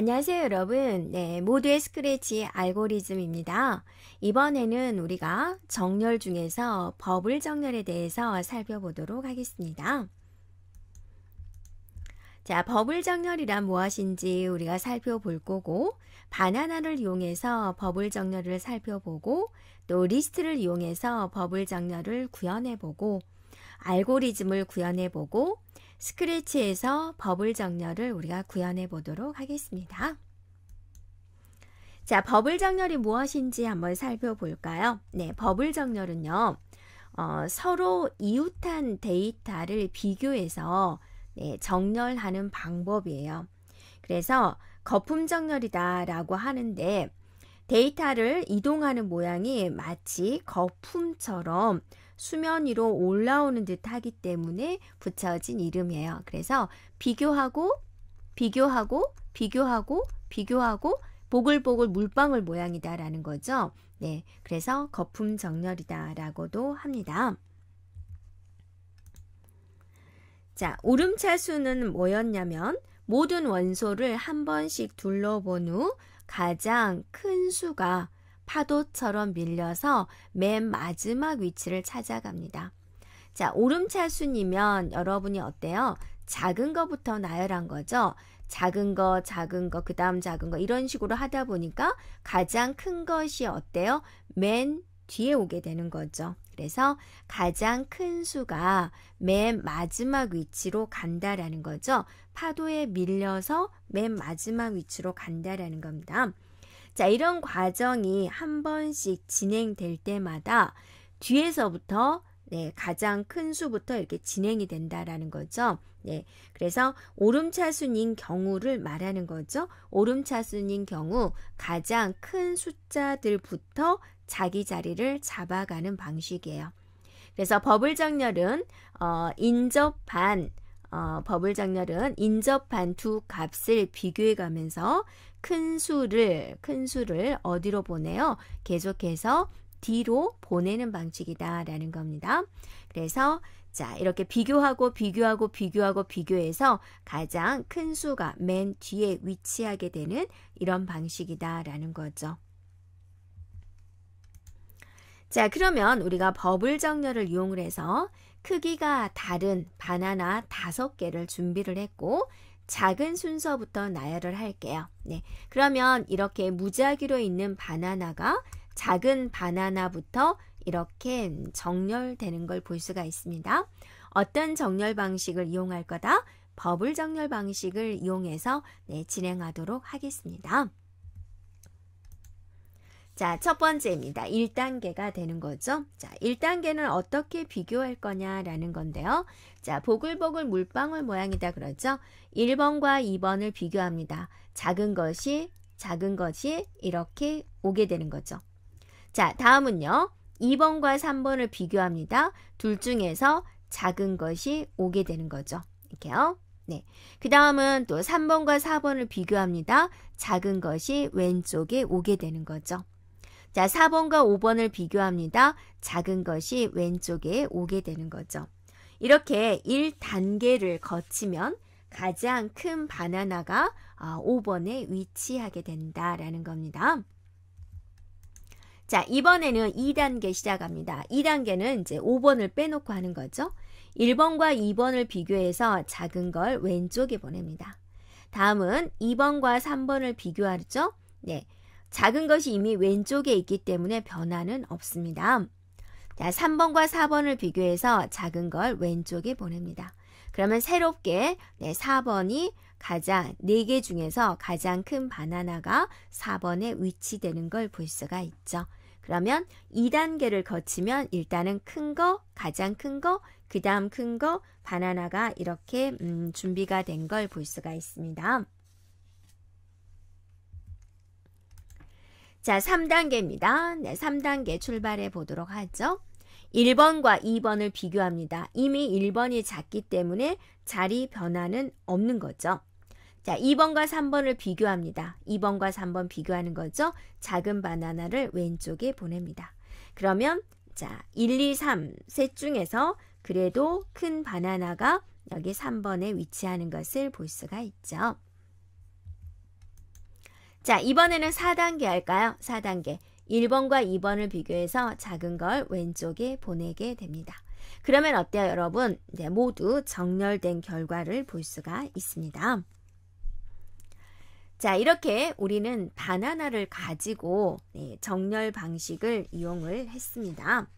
안녕하세요 여러분. 네, 모두의 스크래치 알고리즘입니다. 이번에는 우리가 정렬 중에서 버블 정렬에 대해서 살펴보도록 하겠습니다. 자, 버블 정렬이란 무엇인지 우리가 살펴볼 거고 바나나를 이용해서 버블 정렬을 살펴보고 또 리스트를 이용해서 버블 정렬을 구현해보고 알고리즘을 구현해보고 스크래치에서 버블 정렬을 우리가 구현해 보도록 하겠습니다. 자, 버블 정렬이 무엇인지 한번 살펴볼까요? 네, 버블 정렬은요. 어, 서로 이웃한 데이터를 비교해서 네, 정렬하는 방법이에요. 그래서 거품 정렬이다 라고 하는데 데이터를 이동하는 모양이 마치 거품처럼 수면 위로 올라오는 듯 하기 때문에 붙여진 이름이에요. 그래서 비교하고, 비교하고, 비교하고, 비교하고, 보글보글 물방울 모양이다라는 거죠. 네, 그래서 거품 정렬이다라고도 합니다. 자, 오름차수는 뭐였냐면 모든 원소를 한 번씩 둘러본 후 가장 큰 수가 파도처럼 밀려서 맨 마지막 위치를 찾아갑니다. 자, 오름차순이면 여러분이 어때요? 작은 거부터 나열한 거죠. 작은 거, 작은 거, 그 다음 작은 거 이런 식으로 하다 보니까 가장 큰 것이 어때요? 맨 뒤에 오게 되는 거죠. 그래서 가장 큰 수가 맨 마지막 위치로 간다라는 거죠. 파도에 밀려서 맨 마지막 위치로 간다라는 겁니다. 자, 이런 과정이 한 번씩 진행될 때마다 뒤에서부터 네, 가장 큰 수부터 이렇게 진행이 된다라는 거죠. 네, 그래서 오름차순인 경우를 말하는 거죠. 오름차순인 경우 가장 큰 숫자들부터 자기 자리를 잡아가는 방식이에요. 그래서 버블정렬은 어, 인접한 어, 버블장렬은 인접한 두 값을 비교해 가면서 큰 수를 큰 수를 어디로 보내요? 계속해서 D로 보내는 방식이다라는 겁니다. 그래서 자, 이렇게 비교하고 비교하고 비교하고 비교해서 가장 큰 수가 맨 뒤에 위치하게 되는 이런 방식이다라는 거죠. 자, 그러면 우리가 버블 정렬을 이용을 해서 크기가 다른 바나나 다섯 개를 준비를 했고 작은 순서부터 나열을 할게요. 네. 그러면 이렇게 무작위로 있는 바나나가 작은 바나나부터 이렇게 정렬되는 걸 볼 수가 있습니다. 어떤 정렬 방식을 이용할 거다? 버블 정렬 방식을 이용해서 네, 진행하도록 하겠습니다. 자, 첫 번째입니다. 1단계가 되는 거죠. 자, 1단계는 어떻게 비교할 거냐라는 건데요. 자, 보글보글 물방울 모양이다 그러죠. 1번과 2번을 비교합니다. 작은 것이 작은 것이 이렇게 오게 되는 거죠. 자, 다음은요. 2번과 3번을 비교합니다. 둘 중에서 작은 것이 오게 되는 거죠. 이렇게요. 네. 그 다음은 또 3번과 4번을 비교합니다. 작은 것이 왼쪽에 오게 되는 거죠. 자, 4번과 5번을 비교합니다. 작은 것이 왼쪽에 오게 되는 거죠. 이렇게 1단계를 거치면 가장 큰 바나나가 5번에 아, 위치하게 된다라는 겁니다. 자, 이번에는 2단계 시작합니다. 2단계는 이제 5번을 빼놓고 하는 거죠. 1번과 2번을 비교해서 작은 걸 왼쪽에 보냅니다. 다음은 2번과 3번을 비교하죠. 네. 작은 것이 이미 왼쪽에 있기 때문에 변화는 없습니다. 자, 3번과 4번을 비교해서 작은 걸 왼쪽에 보냅니다. 그러면 새롭게 네, 4번이 가장 4개 중에서 가장 큰 바나나가 4번에 위치되는 걸 볼 수가 있죠. 그러면 2단계를 거치면 일단은 큰 거, 가장 큰 거, 그 다음 큰 거, 바나나가 이렇게 음, 준비가 된 걸 볼 수가 있습니다. 자, 3단계입니다. 네, 3단계 출발해 보도록 하죠. 1번과 2번을 비교합니다. 이미 1번이 작기 때문에 자리 변화는 없는 거죠. 자, 2번과 3번을 비교합니다. 2번과 3번 비교하는 거죠. 작은 바나나를 왼쪽에 보냅니다. 그러면 자, 1, 2, 3, 셋 중에서 그래도 큰 바나나가 여기 3번에 위치하는 것을 볼 수가 있죠. 자, 이번에는 4단계 할까요? 4단계. 1번과 2번을 비교해서 작은 걸 왼쪽에 보내게 됩니다. 그러면 어때요, 여러분? 이제 모두 정렬된 결과를 볼 수가 있습니다. 자, 이렇게 우리는 바나나를 가지고 네, 정렬 방식을 이용을 했습니다.